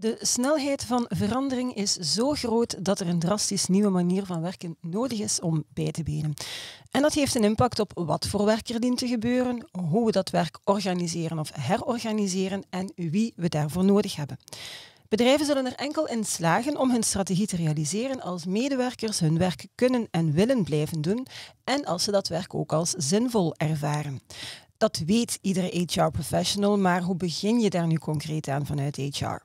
De snelheid van verandering is zo groot dat er een drastisch nieuwe manier van werken nodig is om bij te benen. En dat heeft een impact op wat voor werk er dient te gebeuren, hoe we dat werk organiseren of herorganiseren en wie we daarvoor nodig hebben. Bedrijven zullen er enkel in slagen om hun strategie te realiseren als medewerkers hun werk kunnen en willen blijven doen en als ze dat werk ook als zinvol ervaren. Dat weet iedere HR-professional, maar hoe begin je daar nu concreet aan vanuit HR?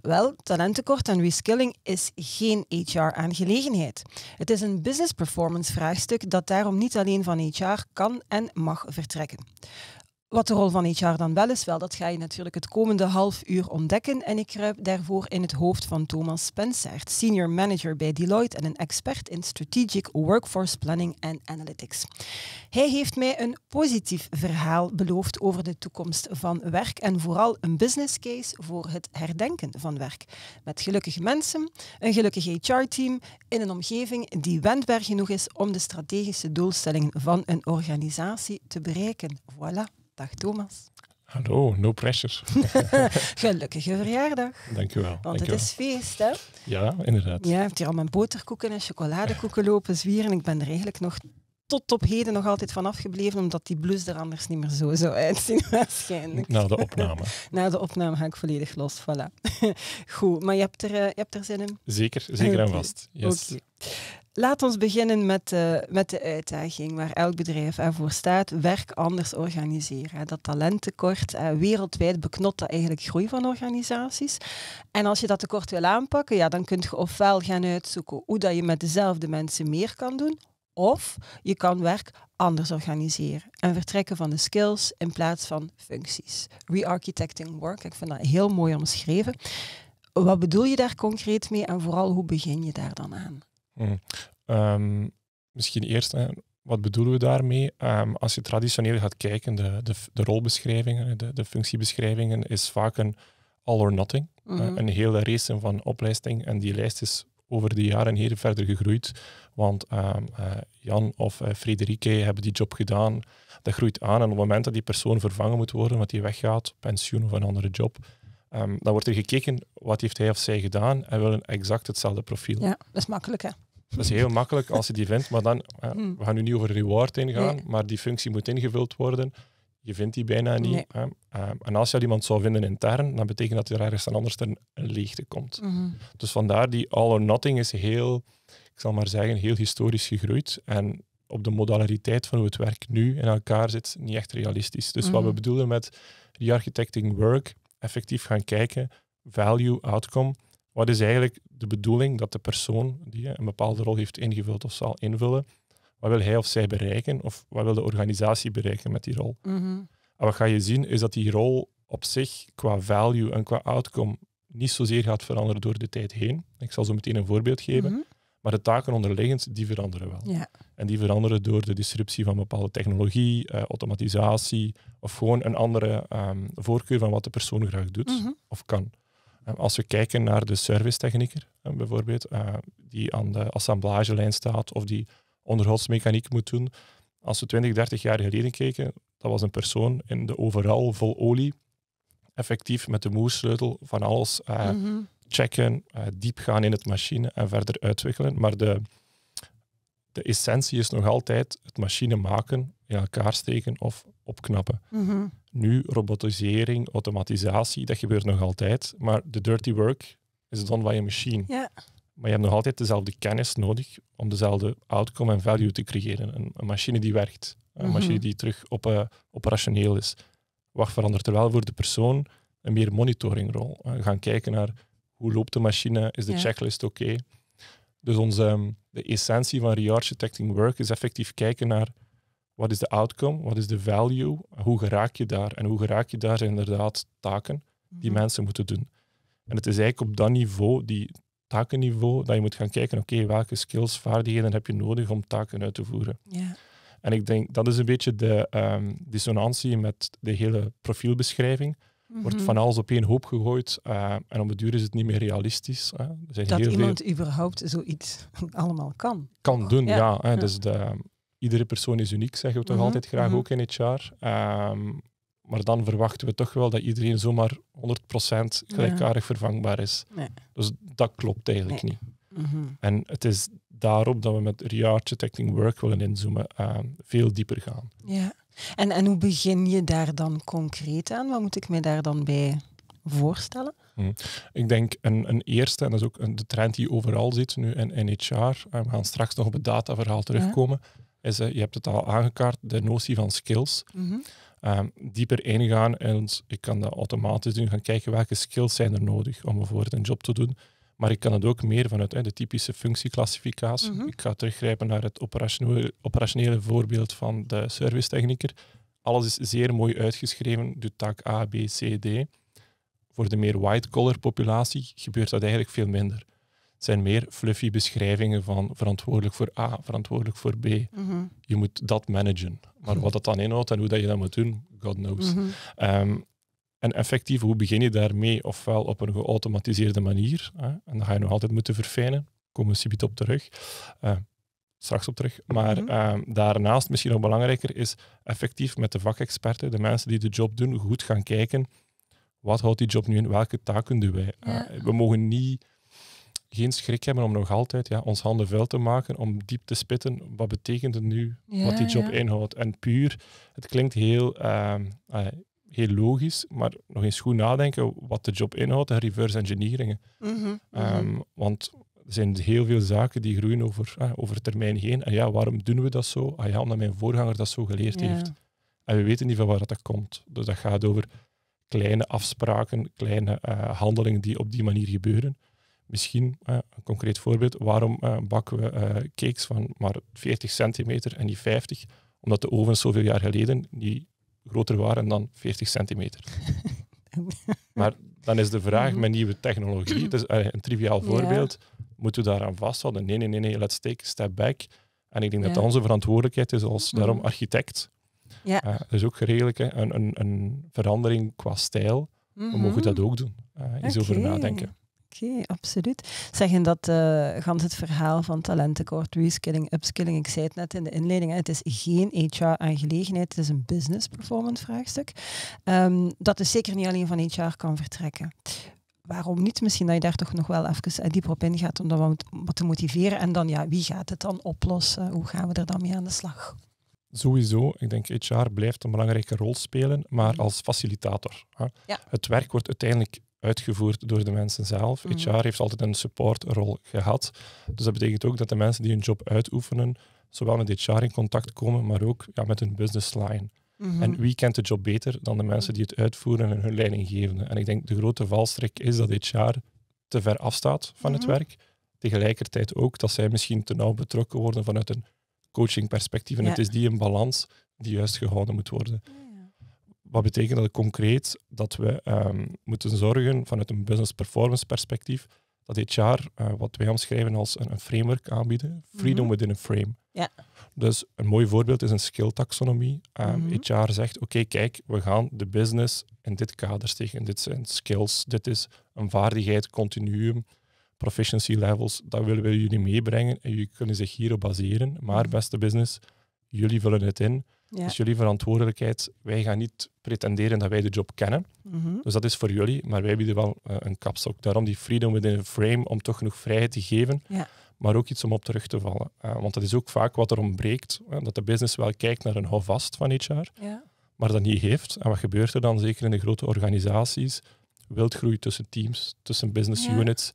Wel, talentenkort en reskilling is geen HR-aangelegenheid. Het is een business performance vraagstuk dat daarom niet alleen van HR kan en mag vertrekken. Wat de rol van HR dan wel is, wel, dat ga je natuurlijk het komende half uur ontdekken. En ik kruip daarvoor in het hoofd van Thomas Spencer, senior manager bij Deloitte en een expert in strategic workforce planning en analytics. Hij heeft mij een positief verhaal beloofd over de toekomst van werk en vooral een business case voor het herdenken van werk. Met gelukkige mensen, een gelukkig HR-team in een omgeving die wendbaar genoeg is om de strategische doelstellingen van een organisatie te bereiken. Voilà. Dag Thomas. Hallo, no pressure. Gelukkige verjaardag. Dankjewel. Want het is feest, hè? Ja, inderdaad. Ja, je hebt hier al mijn boterkoeken en chocoladekoeken lopen zwieren. Ik ben er eigenlijk nog tot op heden nog altijd van afgebleven, omdat die blouse er anders niet meer zo zou uitzien waarschijnlijk. Na de opname. Na de opname ga ik volledig los, voilà. Goed, maar je hebt er, eh, je hebt er zin in? Zeker, zeker en vast. Yes. Laat ons beginnen met, eh, met de uitdaging waar elk bedrijf uh, voor staat. Werk anders organiseren. Dat talenttekort, eh, wereldwijd beknot dat eigenlijk groei van organisaties. En als je dat tekort wil aanpakken, ja, dan kun je ofwel gaan uitzoeken hoe dat je met dezelfde mensen meer kan doen. Of je kan werk anders organiseren en vertrekken van de skills in plaats van functies. Re-architecting work, ik vind dat heel mooi omschreven. Wat bedoel je daar concreet mee en vooral hoe begin je daar dan aan? Hmm. Ehm, misschien eerst, wat bedoelen we daarmee? Ehm, als je traditioneel gaat kijken, de, de, de rolbeschrijvingen, de, de, functiebeschrijvingen, is vaak een all or nothing. Mhm. een hele race van opleisting. En die lijst is over de jaren heen verder gegroeid. Want ehm, eh, Jan of uh, Frederike hebben die job gedaan. Dat groeit aan. En op het moment dat die persoon vervangen moet worden, want die weggaat, pensioen of een andere job, Ehm, dan wordt er gekeken wat heeft hij of zij gedaan en willen exact hetzelfde profiel. Ja, dat is makkelijk hè. Dat is heel makkelijk als je die vindt, maar dan, uh, we gaan nu niet over reward ingaan, maar die functie moet ingevuld worden. Je vindt die bijna niet. Ehm, en als je al iemand zou vinden intern, dan betekent dat er ergens anders een leegte komt. Mhm. Dus vandaar die all or nothing is heel, ik zal maar zeggen, heel historisch gegroeid. En op de modaliteit van hoe het werk nu in elkaar zit, niet echt realistisch. Dus wat we mhm. bedoelen met re-architecting work, effectief gaan kijken, value, outcome, wat is eigenlijk de bedoeling dat de persoon die een bepaalde rol heeft ingevuld of zal invullen, wat wil hij of zij bereiken of wat wil de organisatie bereiken met die rol? Mm En wat ga je zien is dat die rol op zich qua value en qua outcome niet zozeer gaat veranderen door de tijd heen. Ik zal zo meteen een voorbeeld geven. Mhm. Maar de taken onderliggend, die veranderen wel. Ja. En die veranderen door de disruptie van bepaalde technologie, eh, automatisatie of gewoon een andere um, voorkeur van wat de persoon graag doet mhm. of kan. Ehm, als we kijken naar de servicetechnieker eh, bijvoorbeeld, eh, die aan de assemblagelijn staat of die onderhoudsmechaniek moet doen. Als we 20, 30 jaar geleden keken, dat was een persoon in de overal vol olie, effectief met de moersleutel van alles mhm checken, eh, diep gaan in het machine en verder uitwikkelen. Maar de, de essentie is nog altijd het machine maken, in elkaar steken of opknappen. Mhm. Nu, robotisering, automatisatie, dat gebeurt nog altijd. Maar de dirty work is dan by a machine. Maar je hebt nog altijd dezelfde kennis nodig om dezelfde outcome en value te creëren. Een, machine die werkt, een mhm. machine die terug op, uh, operationeel is. Wat verandert er wel voor de persoon? Een meer monitoringrol. Uh, gaan kijken naar hoe loopt de machine, is de checklist oké. Dus onze, ehm, de essentie van rearchitecting work is effectief kijken naar wat is de outcome, wat is de value, hoe geraak je daar. En hoe geraak je daar inderdaad taken die mhm. mensen moeten doen. En het is eigenlijk op dat niveau, die takenniveau, dat je moet gaan kijken, oké, welke skills, vaardigheden heb je nodig om taken uit te voeren. En ik denk, dat is een beetje de ehm, dissonantie met de hele profielbeschrijving. Wordt mhm. van alles op één hoop gegooid eh, en op de duur is het niet meer realistisch. Hè. dat iemand überhaupt zoiets allemaal kan. Kan doen, ja. hè. Dus de, iedere persoon is uniek, zeggen we toch mhm. altijd graag mhm. ook in het jaar. Ehm, maar dan verwachten we toch wel dat iedereen zomaar 100% gelijkaardig vervangbaar is. Dus dat klopt eigenlijk niet. En het is daarop dat we met re-architecting work willen inzoomen, eh, veel dieper gaan. Ja. En, en hoe begin je daar dan concreet aan? Wat moet ik mij daar dan bij voorstellen? Hm. Ik denk een, een, eerste, en dat is ook een, de trend die overal zit nu in, HR, we gaan straks nog op het dataverhaal terugkomen, is, eh, je hebt het al aangekaart, de notie van skills. Mm -hmm. um, dieper ingaan en ik kan dat automatisch doen, gaan kijken welke skills zijn er nodig om bijvoorbeeld een job te doen. Maar ik kan het ook meer vanuit de typische functieclassificatie. Mhm. Ik ga teruggrijpen naar het operationele, voorbeeld van de servicetechniker. Alles is zeer mooi uitgeschreven, doet tak A, B, C, D. Voor de meer white-collar populatie gebeurt dat eigenlijk veel minder. Het zijn meer fluffy beschrijvingen van verantwoordelijk voor A, verantwoordelijk voor B. Mhm. Je moet dat managen. Maar mhm. wat dat dan inhoudt en hoe dat je dat moet doen, God knows. Ehm, en effectief, hoe begin je daarmee? Ofwel op een geautomatiseerde manier, hè? en dan ga je nog altijd moeten verfijnen, komen we subit op terug, uh, straks op terug. Maar mhm. ehm, daarnaast, misschien nog belangrijker, is effectief met de vakexperten, de mensen die de job doen, goed gaan kijken, wat houdt die job nu in, welke taken doen wij? Eh, we mogen niet geen schrik hebben om nog altijd ja, ons handen vuil te maken, om diep te spitten. Wat betekent het nu wat die job inhoudt? En puur, het klinkt heel ehm, heel logisch, maar nog eens goed nadenken wat de job inhoudt, de reverse engineeringen. Mhm, mhm. Ehm, want er zijn heel veel zaken die groeien over, eh, over termijn heen. En ja, waarom doen we dat zo? Ah ja, omdat mijn voorganger dat zo geleerd heeft. En we weten niet van waar dat komt. Dus dat gaat over kleine afspraken, kleine eh, handelingen die op die manier gebeuren. Misschien eh, een concreet voorbeeld: waarom eh, bakken we cakes van maar 40 centimeter en niet 50? Omdat de ovens zoveel jaar geleden niet groter waren dan 40 centimeter. maar dan is de vraag mhm. met nieuwe technologie, het is eh, een triviaal voorbeeld, moeten we daaraan vasthouden? Nee, nee, nee, nee, let's take a step back. En ik denk dat onze verantwoordelijkheid is als mhm. daarom architect. Ja. Eh, dat is ook geregeld een, een, een verandering qua stijl. Mm -hmm. We mogen dat ook doen. Uh, eens over nadenken. Oké, absoluut. Zeggen dat uh, gans het verhaal van talententekort, reskilling, upskilling, ik zei het net in de inleiding, het is geen HR-aangelegenheid, het is een business performance vraagstuk. Ehm, dat is zeker niet alleen van HR kan vertrekken. Waarom niet? Misschien dat je daar toch nog wel even eh, dieper op ingaat om dat wat te motiveren. En dan, ja, wie gaat het dan oplossen? Hoe gaan we er dan mee aan de slag? sowieso, ik denk HR blijft een belangrijke rol spelen, maar mhm. als facilitator. Hè. Ja. Het werk wordt uiteindelijk uitgevoerd door de mensen zelf. Mm. HR heeft altijd een supportrol gehad. Dus dat betekent ook dat de mensen die een job uitoefenen, zowel met HR in contact komen, maar ook ja, met hun business line. Mhm. En wie kent de job beter dan de mensen mhm. die het uitvoeren en hun leidinggevende? En ik denk de grote valstrik is dat HR te ver afstaat van het mhm. werk. Tegelijkertijd ook dat zij misschien te nauw betrokken worden vanuit een coachingperspectief. En het is die een balans die juist gehouden moet worden. Wat betekent dat concreet? Dat we ehm, moeten zorgen vanuit een business performance perspectief dat dit jaar eh, wat wij omschrijven als een, een framework aanbieden. Freedom mhm. within a frame. Ja. Dus een mooi voorbeeld is een skill taxonomie. Um, ehm, mm HR zegt, oké, kijk, we gaan de business in dit kader steken. Dit zijn skills, dit is een vaardigheid, continuum, proficiency levels. Dat willen we jullie meebrengen en jullie kunnen zich hierop baseren. Maar mhm. beste business, jullie vullen het in. Ja. Dus jullie verantwoordelijkheid. Wij gaan niet pretenderen dat wij de job kennen. Mhm. Dus dat is voor jullie, maar wij bieden wel eh, een kapsel. Daarom die freedom within a frame, om toch genoeg vrijheid te geven, maar ook iets om op terug te vallen. Eh, want dat is ook vaak wat er ontbreekt, dat de business wel kijkt naar een houvast van HR, ja. maar dat niet heeft. En wat gebeurt er dan, zeker in de grote organisaties? Wildgroei tussen teams, tussen business units.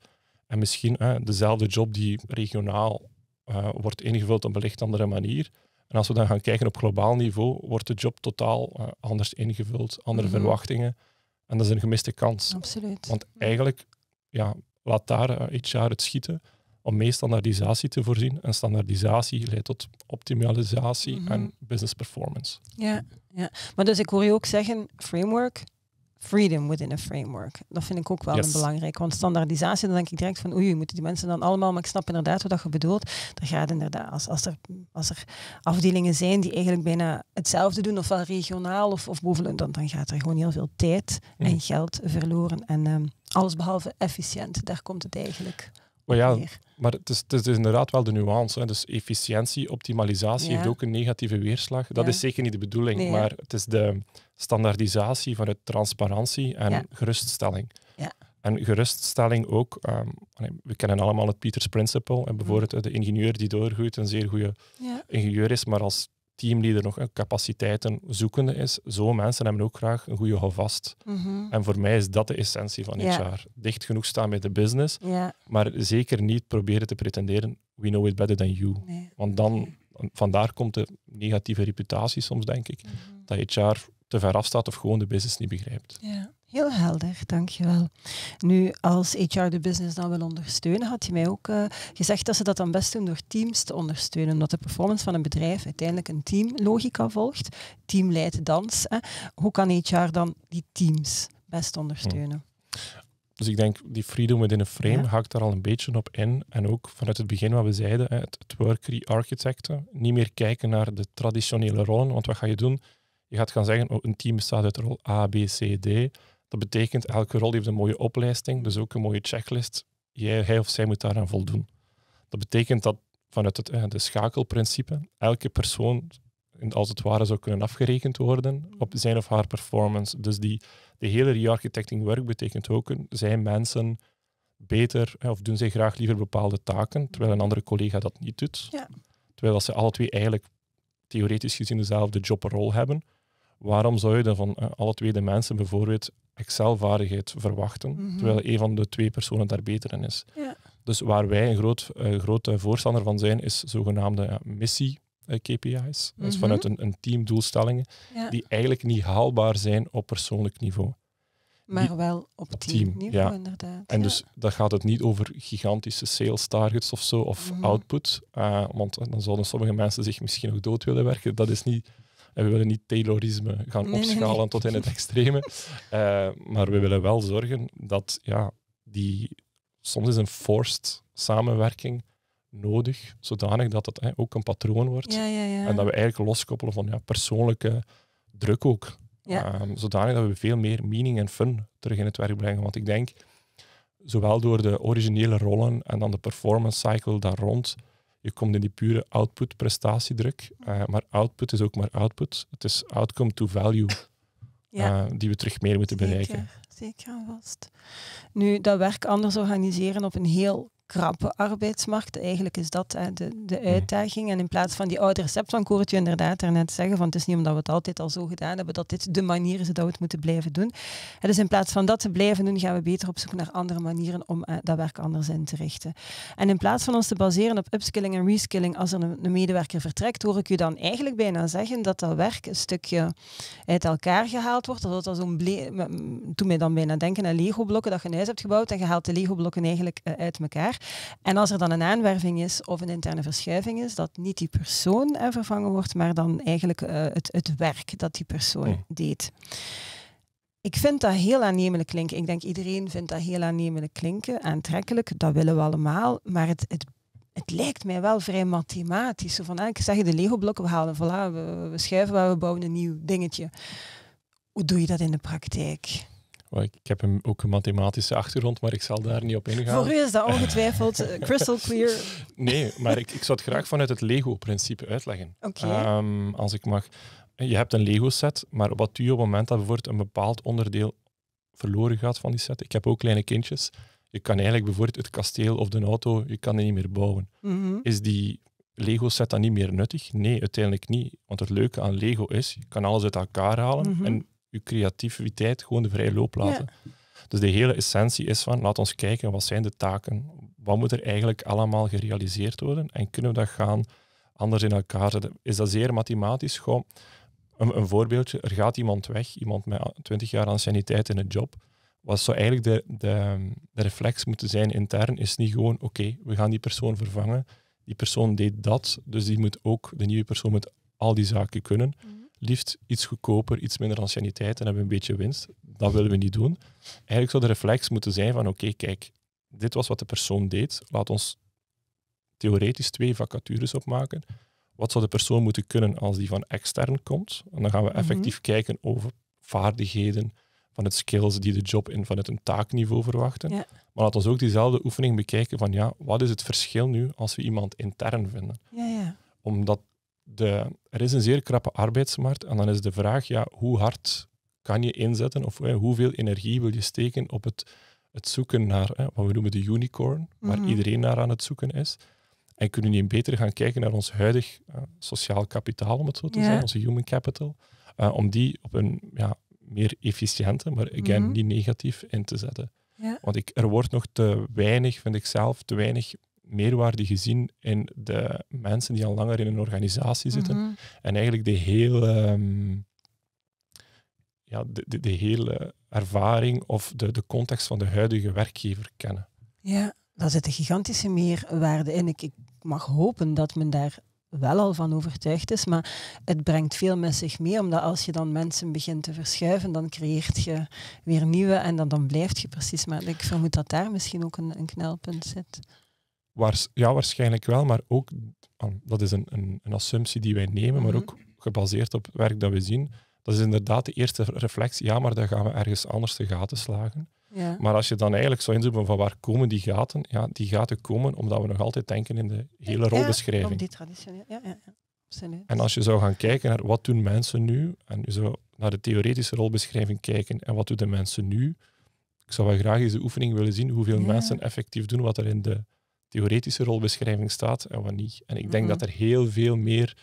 En misschien dezelfde job die regionaal eh, wordt ingevuld op een licht andere manier, en als we dan gaan kijken op globaal niveau, wordt de job totaal eh, anders ingevuld, andere mhm. verwachtingen. En dat is een gemiste kans. Absoluut. Want eigenlijk ja, laat daar eh, jaar het schieten om mee standaardisatie te voorzien. En standaardisatie leidt tot optimalisatie mhm. en business performance. Ja, ja, maar dus ik hoor je ook zeggen, framework, freedom within a framework. Dat vind ik ook wel een belangrijk. Want standaardisatie, dan denk ik direct van oei, moet die mensen dan allemaal, maar ik snap inderdaad wat je bedoelt. Er gaat inderdaad, als, als, er, als er afdelingen zijn die eigenlijk bijna hetzelfde doen, ofwel regionaal of, of dan, dan gaat er gewoon heel veel tijd en geld verloren. En ehm, alles behalve efficiënt, daar komt het eigenlijk maar ja, maar het is, het is, dus inderdaad wel de nuance. Hè. Dus efficiëntie, optimalisatie heeft ook een negatieve weerslag. Dat is zeker niet de bedoeling, maar het is de, standaardisatie, vanuit transparantie en geruststelling. Ja. En geruststelling ook, ehm, we kennen allemaal het Peters Principle, en bijvoorbeeld mm. de ingenieur die doorgroeit, een zeer goede ingenieur is, maar als teamleader nog capaciteiten zoekende is, zo mensen hebben ook graag een goede houvast. Mhm. En voor mij is dat de essentie van HR. jaar. Dicht genoeg staan met de business, maar zeker niet proberen te pretenderen, we know it better than you. Want dan, vandaar komt de negatieve reputatie soms, denk ik, mm -hmm. dat HR te ver afstaat of gewoon de business niet begrijpt. Ja. Heel helder, dankjewel. Nu, als HR de business dan wil ondersteunen, had je mij ook eh, gezegd dat ze dat dan best doen door teams te ondersteunen. Omdat de performance van een bedrijf uiteindelijk een teamlogica volgt. Team leidt dans. Hè. Hoe kan HR dan die teams best ondersteunen? Dus ik denk, die freedom within a frame haakt daar al een beetje op in. En ook vanuit het begin wat we zeiden, het, work re architecten Niet meer kijken naar de traditionele rollen, want wat ga je doen? Je gaat gaan zeggen, oh, een team bestaat uit rol A, B, C, D. Dat betekent, elke rol heeft een mooie opleiding, dus ook een mooie checklist. Jij, hij of zij moet daaraan voldoen. Dat betekent dat vanuit het eh, de schakelprincipe elke persoon als het ware zou kunnen afgerekend worden op zijn of haar performance. Dus die, de hele re-architecting work betekent ook, zijn mensen beter eh, of doen zij graag liever bepaalde taken, terwijl een andere collega dat niet doet. Ja. Terwijl ze alle twee eigenlijk theoretisch gezien dezelfde job rol hebben, waarom zou je dan van eh, alle twee de mensen bijvoorbeeld Excel-vaardigheid verwachten, mhm. terwijl een van de twee personen daar beter in is? Ja. Dus waar wij een groot, eh, eh, voorstander van zijn, is zogenaamde missie. KPI's, dus mhm. vanuit een, teamdoelstellingen team doelstellingen die eigenlijk niet haalbaar zijn op persoonlijk niveau. Maar wel op, teamniveau. team, ja. inderdaad. En dus dat gaat het niet over gigantische sales targets of zo, of mhm. output. want dan zouden sommige mensen zich misschien ook dood willen werken. Dat is niet en we willen niet Taylorisme gaan opschalen tot in het extreme. Eh, maar we willen wel zorgen dat ja, die, soms is een forced samenwerking nodig, zodanig dat het ook een patroon wordt. En dat we eigenlijk loskoppelen van ja, persoonlijke druk ook. Ehm, zodanig dat we veel meer meaning en fun terug in het werk brengen. Want ik denk, zowel door de originele rollen en dan de performance cycle daar rond, je komt in die pure output-prestatiedruk. Eh, maar output is ook maar output. Het is outcome to value ja. Eh, die we terug meer moeten zeker, bereiken. Zeker, vast. Nu, dat werk anders organiseren op een heel krappe arbeidsmarkt. Eigenlijk is dat de, de mhm. uitdaging. En in plaats van die oude recept van hoorde je inderdaad daarnet zeggen van het is niet omdat we het altijd al zo gedaan hebben dat dit de manier is dat we het moeten blijven doen. En dus in plaats van dat te blijven doen gaan we beter op zoek naar andere manieren om eh, dat werk anders in te richten. En in plaats van ons te baseren op upskilling en reskilling als er een, medewerker vertrekt, hoor ik u dan eigenlijk bijna zeggen dat dat werk een stukje uit elkaar gehaald wordt. Dat dat zo'n toen mij dan bijna denken aan Lego-blokken dat je een huis hebt gebouwd en je haalt de Lego-blokken eigenlijk eh, uit elkaar. En als er dan een aanwerving is of een interne verschuiving is, dat niet die persoon er vervangen wordt, maar dan eigenlijk eh, het, het werk dat die persoon hmm. deed. Ik vind dat heel aannemelijk klinken. Ik denk iedereen vindt dat heel aannemelijk klinken, aantrekkelijk, dat willen we allemaal. Maar het, het het lijkt mij wel vrij mathematisch. Zo van, ah, ik zeg je de Lego-blokken, we halen, voilà, we, we schuiven waar, we bouwen een nieuw dingetje. Hoe doe je dat in de praktijk? Ik heb ook een mathematische achtergrond, maar ik zal daar niet op ingaan. Voor u is dat ongetwijfeld eh, crystal clear. Nee, maar ik, ik zou het graag vanuit het Lego-principe uitleggen. Okay. Ehm, als ik mag. Je hebt een Lego-set, maar wat doe je op het moment dat bijvoorbeeld een bepaald onderdeel verloren gaat van die set? Ik heb ook kleine kindjes. Je kan eigenlijk bijvoorbeeld het kasteel of de auto, je kan die niet meer bouwen. Mhm. Is die Lego-set dan niet meer nuttig? Nee, uiteindelijk niet. Want het leuke aan Lego is, je kan alles uit elkaar halen mhm. en je creativiteit gewoon de vrije loop laten. Dus de hele essentie is van, laat ons kijken, wat zijn de taken? Wat moet er eigenlijk allemaal gerealiseerd worden? En kunnen we dat gaan anders in elkaar zetten? Is dat zeer mathematisch? Gewoon een, een voorbeeldje, er gaat iemand weg, iemand met 20 jaar anciëniteit in een job. Wat zou eigenlijk de, de, de reflex moeten zijn intern, is niet gewoon, oké, we gaan die persoon vervangen. Die persoon deed dat, dus die moet ook, de nieuwe persoon moet al die zaken kunnen. Mhm liefst iets goedkoper, iets minder anciëniteit en hebben een beetje winst. Dat willen we niet doen. Eigenlijk zou de reflex moeten zijn van oké, kijk, dit was wat de persoon deed. Laat ons theoretisch twee vacatures opmaken. Wat zou de persoon moeten kunnen als die van extern komt? En dan gaan we mhm. effectief kijken over vaardigheden, van het skills die de job in vanuit een taakniveau verwachten. Maar laat ons ook diezelfde oefening bekijken van ja, wat is het verschil nu als we iemand intern vinden? Ja, ja. Omdat de, er is een zeer krappe arbeidsmarkt en dan is de vraag, ja, hoe hard kan je inzetten of eh, hoeveel energie wil je steken op het, het zoeken naar eh, wat we noemen de unicorn, waar mhm. iedereen naar aan het zoeken is. En kunnen we niet beter gaan kijken naar ons huidig eh, sociaal kapitaal, om het zo te zeggen, onze human capital, om die op een ja, meer efficiënte, maar again, mm niet negatief in te zetten. Want ik, er wordt nog te weinig, vind ik zelf, te weinig meerwaarde gezien in de mensen die al langer in een organisatie zitten. Mhm. En eigenlijk de hele, ehm, ja, de, de, de, hele ervaring of de, de context van de huidige werkgever kennen. Ja, daar zit een gigantische meerwaarde in. Ik, ik mag hopen dat men daar wel al van overtuigd is, maar het brengt veel met zich mee, omdat als je dan mensen begint te verschuiven, dan creëert je weer nieuwe en dan, dan blijft je precies. Maar ik vermoed dat daar misschien ook een, een knelpunt zit ja, waarschijnlijk wel, maar ook, ah, dat is een, een, een assumptie die wij nemen, maar mhm. ook gebaseerd op werk dat we zien. Dat is inderdaad de eerste reflex, ja, maar dan gaan we ergens anders de gaten slagen. Ja. Maar als je dan eigenlijk zou inzoomen van waar komen die gaten, ja, die gaten komen omdat we nog altijd denken in de hele rolbeschrijving. Ja, die traditioneel, ja, ja, En als je zou gaan kijken naar wat doen mensen nu, en je zou naar de theoretische rolbeschrijving kijken en wat doen de mensen nu, ik zou wel graag eens de oefening willen zien hoeveel mensen effectief doen wat er in de theoretische rolbeschrijving staat en wat niet. En ik denk mhm. dat er heel veel meer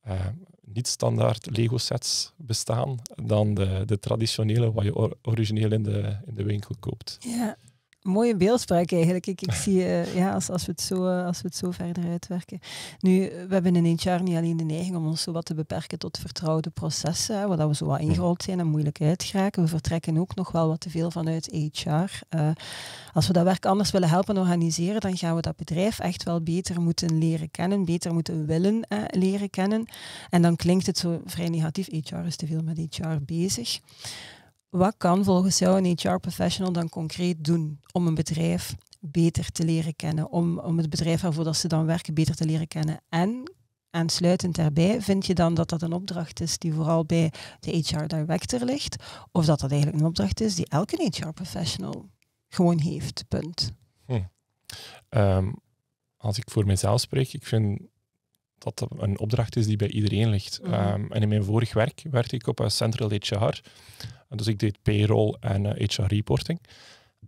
eh, niet-standaard Lego-sets bestaan dan de, de traditionele, wat je origineel in de, in de winkel koopt. Ja mooie beeldspraak eigenlijk. Ik, ik zie, eh, ja, als, als, we het zo, eh, als we het zo verder uitwerken. Nu, we hebben in HR jaar niet alleen de neiging om ons zo wat te beperken tot vertrouwde processen, hè, waar we zo wat ingerold zijn en moeilijk uitgeraken. We vertrekken ook nog wel wat te veel vanuit HR. Uh, eh, als we dat werk anders willen helpen organiseren, dan gaan we dat bedrijf echt wel beter moeten leren kennen, beter moeten willen leren kennen. En dan klinkt het zo vrij negatief, HR is te veel met HR bezig. Wat kan volgens jou een HR-professional dan concreet doen om een bedrijf beter te leren kennen, om, om het bedrijf waarvoor dat ze dan werken beter te leren kennen? En aansluitend daarbij, vind je dan dat dat een opdracht is die vooral bij de HR-director ligt, of dat dat eigenlijk een opdracht is die elke HR-professional gewoon heeft, punt? Hm. Ehm, als ik voor mezelf spreek, ik vind dat dat een opdracht is die bij iedereen ligt. Mhm. Ehm, en in mijn vorig werk werkte ik op een Central HR. Dus ik deed payroll en HR eh, reporting.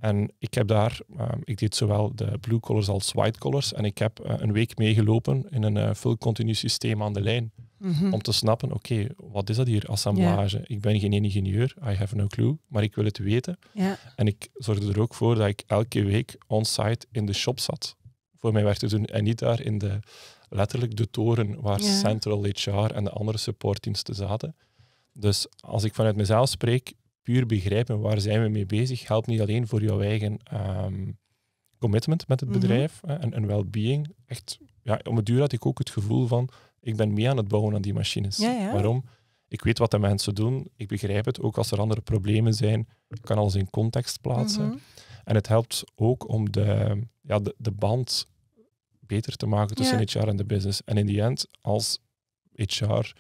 En ik heb daar, ehm, ik deed zowel de blue collars als white collars. En ik heb eh, een week meegelopen in een eh, full continu systeem aan de lijn. Mhm. Om te snappen, oké, wat is dat hier, assemblage? Ik ben geen ingenieur, I have no clue, maar ik wil het weten. En ik zorgde er ook voor dat ik elke week on-site in de shop zat. Voor mijn werk te doen. En niet daar in de, letterlijk de toren waar Central HR en de andere supportdiensten zaten. Dus als ik vanuit mezelf spreek, puur begrijpen waar zijn we mee bezig, helpt niet alleen voor jouw eigen ehm, commitment met het mhm. bedrijf en, en well-being. Echt, ja, om het duur had ik ook het gevoel van, ik ben mee aan het bouwen aan die machines. Waarom? Ik weet wat de mensen doen, ik begrijp het. Ook als er andere problemen zijn, ik kan alles in context plaatsen. Mhm. En het helpt ook om de, ja, de, de band beter te maken tussen ja. HR en de business. En in die end, als HR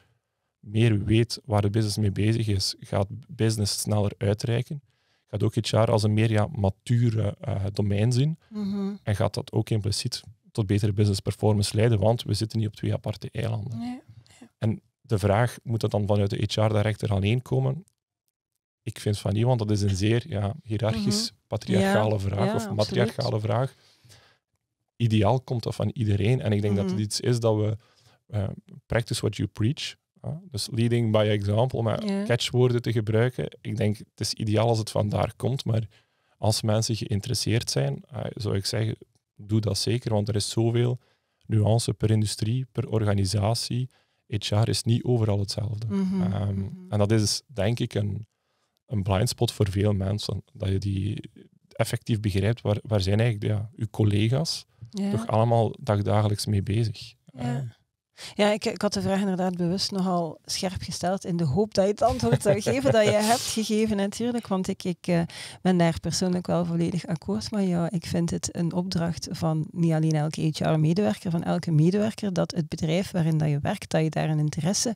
meer weet waar de business mee bezig is, gaat business sneller uitreiken. Gaat ook HR als een meer ja, mature eh, domein zien. Mhm. En gaat dat ook impliciet tot betere business performance leiden, want we zitten niet op twee aparte eilanden. En de vraag, moet dat dan vanuit de HR-director alleen komen? Ik vind van niet, want dat is een zeer ja, hiërarchisch, mhm. patriarchale vraag of matriarchale vraag. Ideaal komt dat van iedereen. En ik denk dat mhm. het iets is dat we eh, practice what you preach. Dus leading by example, maar catchwoorden te gebruiken. Ik denk, het is ideaal als het vandaar komt, maar als mensen geïnteresseerd zijn, ah, zou ik zeggen, doe dat zeker, want er is zoveel nuance per industrie, per organisatie. HR is niet overal hetzelfde. Mhm, ehm, mhm. En dat is denk ik een, een blind spot voor veel mensen, dat je die effectief begrijpt, waar, waar zijn eigenlijk ja, collega's toch allemaal dagdagelijks mee bezig. Ja. Ehm, ja, ik, ik had de vraag inderdaad bewust nogal scherp gesteld in de hoop dat je het antwoord zou geven dat je hebt gegeven natuurlijk, want ik, ik eh, ben daar persoonlijk wel volledig akkoord met jou. Ik vind het een opdracht van niet alleen elke HR-medewerker, van elke medewerker, dat het bedrijf waarin dat je werkt, dat je daar een interesse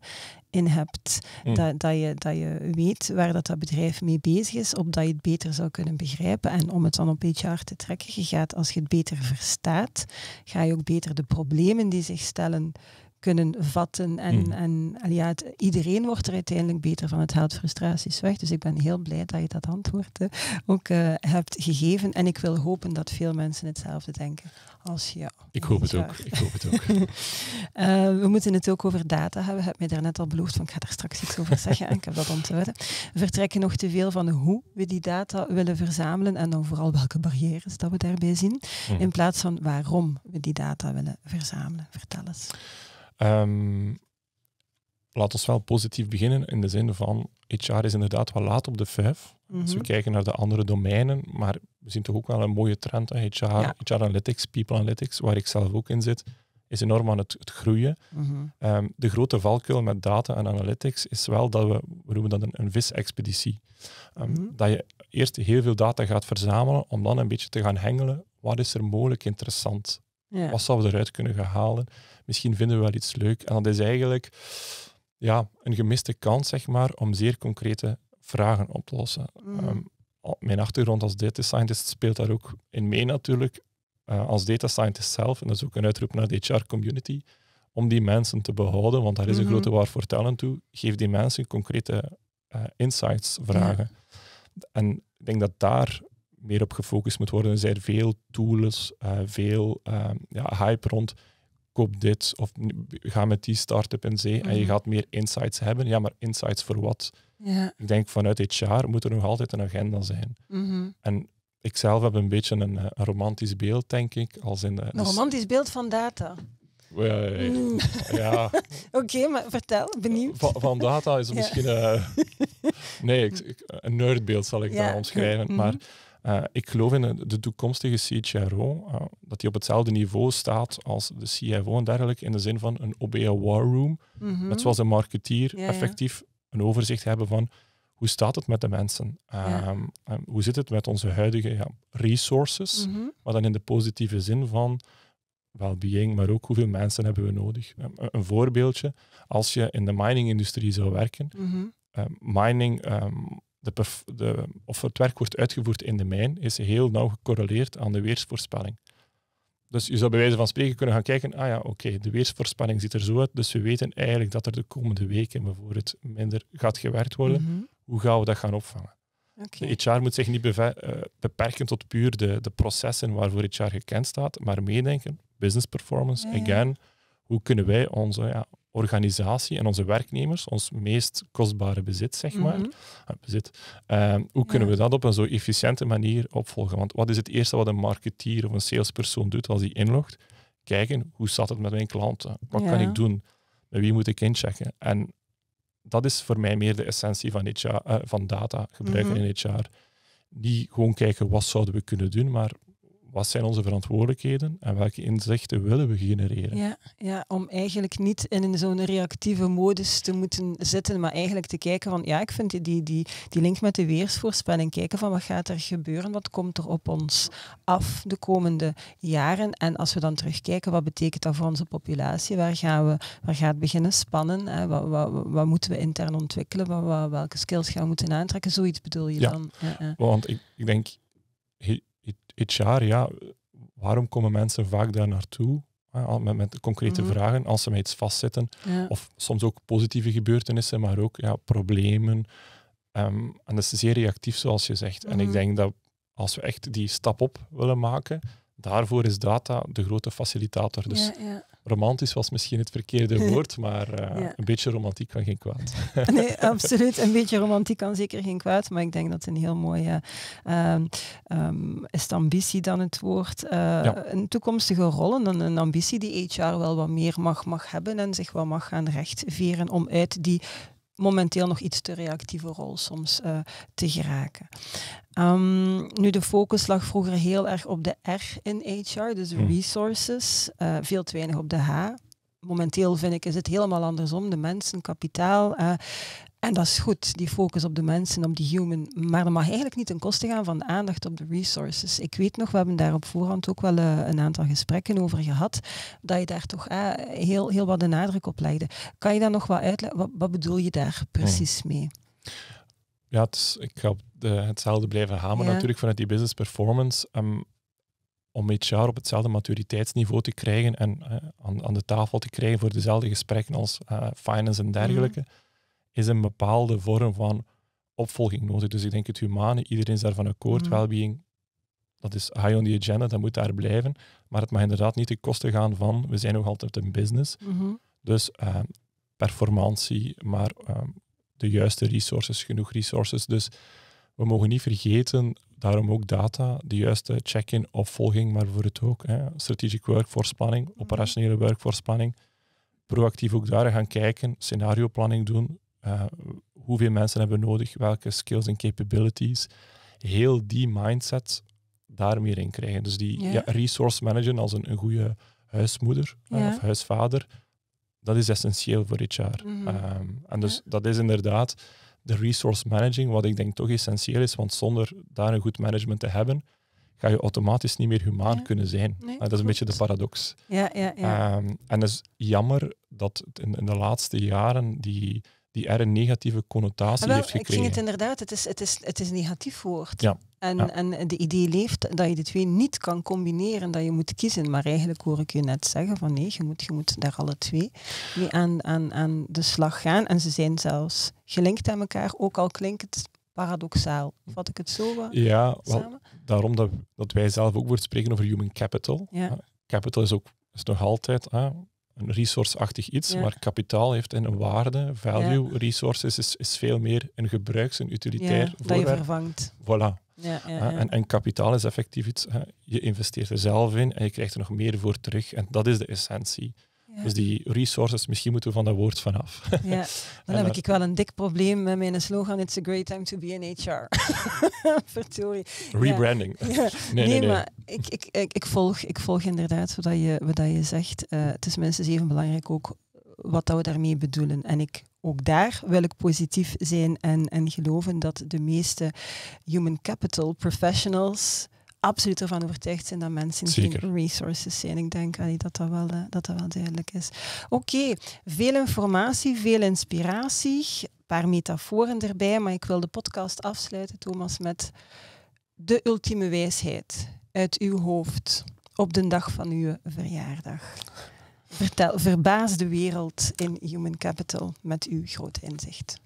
in hebt. Mm. Dat, dat, je, dat je weet waar dat, dat bedrijf mee bezig is, opdat je het beter zou kunnen begrijpen. En om het dan op HR te trekken, je gaat als je het beter verstaat, ga je ook beter de problemen die zich stellen kunnen vatten. En, hmm. en ja, iedereen wordt er uiteindelijk beter van. Het haalt frustraties weg. Dus ik ben heel blij dat je dat antwoord eh, ook eh, hebt gegeven. En ik wil hopen dat veel mensen hetzelfde denken als jou. Ik hoop het ook. Ik hoop het ook. Eh, we moeten het ook over data hebben. Je hebt mij daarnet al beloofd, van ik ga daar straks iets over zeggen. en ik heb dat onthouden. We vertrekken nog te veel van hoe we die data willen verzamelen. En dan vooral welke barrières dat we daarbij zien. Hmm. In plaats van waarom we die data willen verzamelen. Vertel eens. Ehm, laat ons wel positief beginnen in de zin van HR is inderdaad wel laat op de vijf. Dus we mhm. kijken naar de andere domeinen, maar we zien toch ook wel een mooie trend aan HR, HR Analytics, People Analytics, waar ik zelf ook in zit, is enorm aan het, groeien. Mhm. Ehm, de grote valkuil met data en analytics is wel dat we, noemen dat een, een visexpeditie. Um, Dat je eerst heel veel data gaat verzamelen om dan een beetje te gaan hengelen, wat is er mogelijk interessant? Wat zouden we eruit kunnen gaan halen? misschien vinden we wel iets leuk. En dat is eigenlijk ja, een gemiste kans, zeg maar, om zeer concrete vragen op te lossen. Mhm. Ehm, oh, mijn achtergrond als data scientist speelt daar ook in mee natuurlijk. Eh, als data scientist zelf, en dat is ook een uitroep naar de HR-community, om die mensen te behouden, want daar is een mhm. grote waar voor talent toe. Geef die mensen concrete uh, insights vragen. En ik denk dat daar meer op gefocust moet worden. Er zijn veel tools, eh, veel ehm, ja, hype rond koop dit of ga met die start-up in zee en je mhm. gaat meer insights hebben. Ja, maar insights voor wat? Ik denk vanuit jaar moet er nog altijd een agenda zijn. Mhm. En ik zelf heb een beetje een, eh, romantisch beeld, denk ik. Als in, een dus- romantisch beeld van data? Mm. Ja. Oké, maar vertel, benieuwd. Van, van data is misschien... Eh, nee, ik, ik, een nerdbeeld zal ik daar omschrijven, maar... Mhm. Eh, ik geloof in de toekomstige CHRO, eh, dat die op hetzelfde niveau staat als de CFO en dergelijke, in de zin van een OBA war room. Mm Net zoals een marketeer effectief een overzicht hebben van hoe staat het met de mensen? Ehm, hoe zit het met onze huidige resources? Mhm. Maar dan in de positieve zin van well-being, maar ook hoeveel mensen hebben we nodig? Ehm, een voorbeeldje, als je in de mining-industrie zou werken, mhm. ehm, mining de of het werk wordt uitgevoerd in de mijn, is heel nauw gecorreleerd aan de weersvoorspelling. Dus je zou bij wijze van spreken kunnen gaan kijken, ah ja, oké, de weersvoorspelling ziet er zo uit, dus we weten eigenlijk dat er de komende weken bijvoorbeeld minder gaat gewerkt worden. Mhm. Hoe gaan we dat gaan opvangen? Okay. De HR moet zich niet eh, beperken tot puur de, de processen waarvoor HR gekend staat, maar meedenken, business performance, again, hoe kunnen wij onze, ja, organisatie en onze werknemers, ons meest kostbare bezit, zeg mhm. maar, ah, bezit, ehm, hoe kunnen we dat op een zo efficiënte manier opvolgen? Want wat is het eerste wat een marketeer of een salespersoon doet als hij inlogt? Kijken, hoe staat het met mijn klanten? Wat kan ik doen? Met wie moet ik inchecken? En dat is voor mij meer de essentie van, HR, uh, eh, van data gebruiken mm -hmm. in HR. Niet gewoon kijken wat zouden we kunnen doen, maar wat zijn onze verantwoordelijkheden en welke inzichten willen we genereren? Ja, ja om eigenlijk niet in zo'n reactieve modus te moeten zitten, maar eigenlijk te kijken van, ja, ik vind die, die, die, link met de weersvoorspelling, kijken van wat gaat er gebeuren, wat komt er op ons af de komende jaren. En als we dan terugkijken, wat betekent dat voor onze populatie? Waar, gaan we, waar gaat het beginnen spannen? Hè? Wat, wat, wat, moeten we intern ontwikkelen? Wat, welke skills gaan we moeten aantrekken? Zoiets bedoel je dan? Ja, ja. Want ik, ik denk Iets jaar, ja, waarom komen mensen vaak daar naartoe? Ah, met, met, concrete mhm. vragen, als ze met iets vastzetten. Of soms ook positieve gebeurtenissen, maar ook ja, problemen. Ehm, en dat is zeer reactief, zoals je zegt. En ik mhm. denk dat als we echt die stap op willen maken, daarvoor is data de grote facilitator. Dus ja, romantisch was misschien het verkeerde woord, maar eh, een beetje romantiek kan geen kwaad. nee, absoluut. Een beetje romantiek kan zeker geen kwaad, maar ik denk dat een heel mooie, um, is ambitie dan het woord, eh, een toekomstige rol en een, ambitie die HR wel wat meer mag, mag hebben en zich wel mag gaan rechtveren om uit die momenteel nog iets te reactieve rol soms eh, te geraken. Ehm, nu, de focus lag vroeger heel erg op de R in HR, dus hmm. resources, eh, veel te weinig op de H. Momenteel vind ik is het helemaal andersom. De mensen, kapitaal, eh, en dat is goed, die focus op de mensen, op die human. Maar dat mag eigenlijk niet ten koste gaan van de aandacht op de resources. Ik weet nog, we hebben daar op voorhand ook wel eh, een aantal gesprekken over gehad, dat je daar toch eh, heel, heel wat de nadruk op legde. Kan je daar nog wat uitleggen? Wat, bedoel je daar precies hmm. mee? Ja, ik ga hetzelfde blijven hameren natuurlijk vanuit die business performance. Ehm, om om jaar op hetzelfde maturiteitsniveau te krijgen en eh, aan, aan, de tafel te krijgen voor dezelfde gesprekken als finance en hmm. dergelijke is een bepaalde vorm van opvolging nodig. Dus ik denk het humane, iedereen is daarvan akkoord. Mm. Wellbeing, dat is high on the agenda, dat moet daar blijven. Maar het mag inderdaad niet ten koste gaan van, we zijn nog altijd een business. Mhm. Dus uh, performantie, maar ehm, de juiste resources, genoeg resources. Dus we mogen niet vergeten, daarom ook data, de juiste check-in, opvolging, maar voor het ook. Hè, strategic workforce planning, mhm. operationele workforce planning. Proactief ook daar gaan kijken, scenario planning doen, eh, hoeveel mensen hebben we nodig, welke skills en capabilities. Heel die mindset daar meer in krijgen. Dus die resource managen als een, een goede huismoeder eh, of huisvader, dat is essentieel voor HR. Mm ehm, en dus dat is inderdaad de resource managing, wat ik denk toch essentieel is, want zonder daar een goed management te hebben, ga je automatisch niet meer humaan kunnen zijn. Eh, dat is een beetje de paradox. Ja, ja, ja. Ehm, en het is jammer dat in, in, de laatste jaren die die er een negatieve connotatie heeft gekregen. Ik vind het inderdaad, het is, het is, het is een negatief woord. Ja. En, en de idee leeft dat je de twee niet kan combineren, dat je moet kiezen. Maar eigenlijk hoor ik je net zeggen van nee, je moet, je moet daar alle twee mee aan, aan, aan de slag gaan. En ze zijn zelfs gelinkt aan elkaar, ook al klinkt het paradoxaal. Vat ik het zo eh, Ja, wel, daarom dat, dat wij zelf ook woord spreken over human capital. Ja. Capital is ook is nog altijd een resource-achtig iets, maar kapitaal heeft een waarde, value, ja. resources is, is veel meer een gebruiks- en utilitair voorwerp. dat je vervangt. Voilà. Ja, en, en, kapitaal is effectief iets, je investeert er zelf in en je krijgt er nog meer voor terug en dat is de essentie. Dus die resources, misschien moeten we van dat woord vanaf. Ja, dan, heb eh, ik wel een dik probleem met mijn slogan It's a great time to be in HR. Vertorie. Rebranding. Nee, nee, nee, maar ik, ik, ik, volg, ik volg inderdaad wat je, wat je zegt. Eh, het is minstens even belangrijk ook wat dat we daarmee bedoelen. En ik ook daar wil ik positief zijn en, en geloven dat de meeste human capital professionals absoluut ervan overtuigd zijn dat mensen geen resources zijn. Ik denk dat, dat, wel, eh, dat dat wel duidelijk is. Oké, veel informatie, veel inspiratie, een paar metaforen erbij, maar ik wil de podcast afsluiten, Thomas, met de ultieme wijsheid uit uw hoofd op de dag van uw verjaardag. Vertel, verbaas de wereld in Human Capital met uw groot inzicht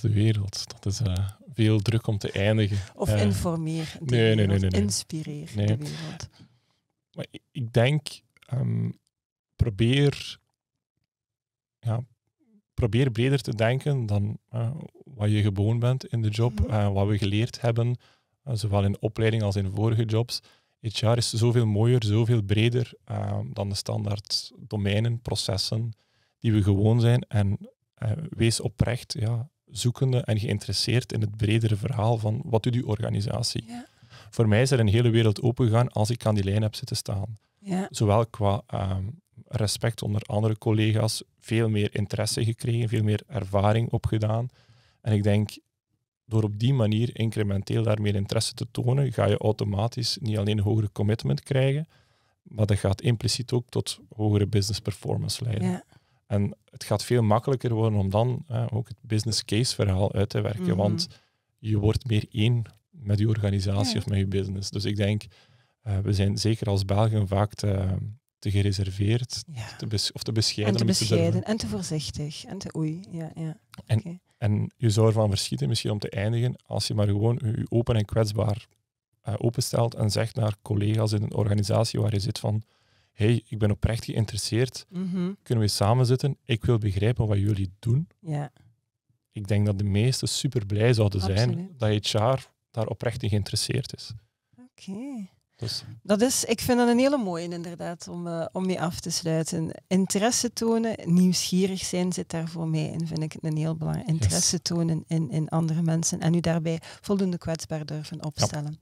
de wereld. Dat is eh, veel druk om te eindigen. Of eh, informeer. De nee, wereld. nee, nee, nee, nee. Inspireer nee. de wereld. Maar ik denk, ehm, probeer, ja, probeer breder te denken dan eh, wat je gewoon bent in de job, mm wat we geleerd hebben, zowel in opleiding als in vorige jobs. jaar is zoveel mooier, zoveel breder ehm, dan de standaard domeinen, processen die we gewoon zijn. En eh, wees oprecht ja, zoekende en geïnteresseerd in het bredere verhaal van wat doet uw organisatie. Ja. Voor mij is er een hele wereld opengegaan als ik aan die lijn heb zitten staan. Ja. Zowel qua ehm, respect onder andere collega's, veel meer interesse gekregen, veel meer ervaring opgedaan. En ik denk, door op die manier incrementeel daar meer interesse te tonen, ga je automatisch niet alleen een hogere commitment krijgen, maar dat gaat impliciet ook tot hogere business performance leiden. Ja. En het gaat veel makkelijker worden om dan ook het business case verhaal uit te werken, mhm. want je wordt meer één met je organisatie of met je business. Dus ik denk, eh, we zijn zeker als Belgen vaak te, te gereserveerd of te bescheiden. En te bescheiden en te voorzichtig en te oei. Ja, ja. En, en je zou ervan verschieten, misschien om te eindigen, als je maar gewoon je open en kwetsbaar eh, openstelt en zegt naar collega's in een organisatie waar je zit van hey, ik ben oprecht geïnteresseerd, mm kunnen we samen zitten? Ik wil begrijpen wat jullie doen. Ja. Ik denk dat de meesten super blij zouden zijn Absoluut. dat HR daar oprecht in geïnteresseerd is. Oké. Dus. Dat is, ik vind dat een hele mooie inderdaad, om, uh, om mee af te sluiten. Interesse tonen, nieuwsgierig zijn zit daar voor mij in, vind ik een heel belangrijk. Interesse tonen in, in andere mensen en u daarbij voldoende kwetsbaar durven opstellen.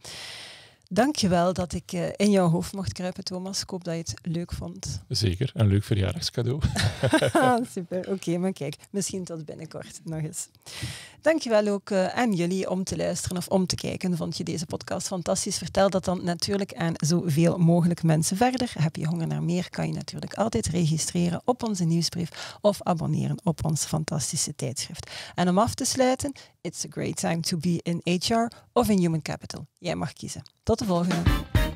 Dankjewel dat ik eh, in jouw hoofd mocht kruipen, Thomas. Ik hoop dat je het leuk vond. Zeker, een leuk verjaardagscadeau. Ah, super, oké, maar kijk, misschien tot binnenkort nog eens. Dankjewel ook uh, aan jullie om te luisteren of om te kijken. Vond je deze podcast fantastisch? Vertel dat dan natuurlijk aan zoveel mogelijk mensen verder. Heb je honger naar meer? Kan je natuurlijk altijd registreren op onze nieuwsbrief of abonneren op ons fantastische tijdschrift. En om af te sluiten, it's a great time to be in HR of in Human Capital. Jij mag kiezen. Tot de volgende.